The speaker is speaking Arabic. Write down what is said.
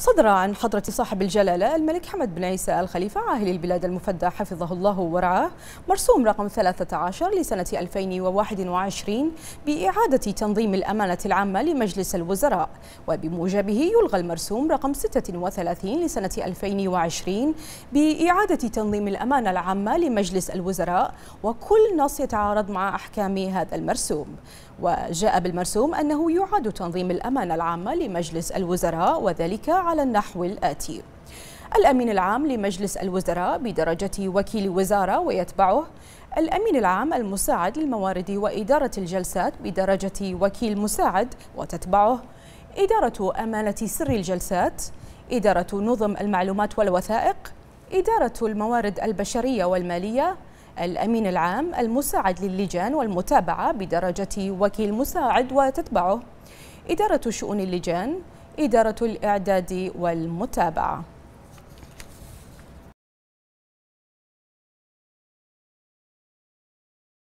صدر عن حضرة صاحب الجلالة الملك حمد بن عيسى الخليفة عاهل البلاد المفدى حفظه الله ورعاه مرسوم رقم 13 لسنة 2021 بإعادة تنظيم الأمانة العامة لمجلس الوزراء وبموجبه يلغى المرسوم رقم 36 لسنة 2020 بإعادة تنظيم الأمانة العامة لمجلس الوزراء وكل نص يتعارض مع أحكام هذا المرسوم وجاء بالمرسوم أنه يعاد تنظيم الأمانة العامة لمجلس الوزراء وذلك على النحو الآتي الأمين العام لمجلس الوزراء بدرجة وكيل وزارة ويتبعه الأمين العام المساعد للموارد وإدارة الجلسات بدرجة وكيل مساعد وتتبعه إدارة أمانة سر الجلسات إدارة نظم المعلومات والوثائق إدارة الموارد البشرية والمالية الأمين العام المساعد للجان والمتابعة بدرجة وكيل مساعد وتتبعه إدارة شؤون اللجان إدارة الإعداد والمتابعة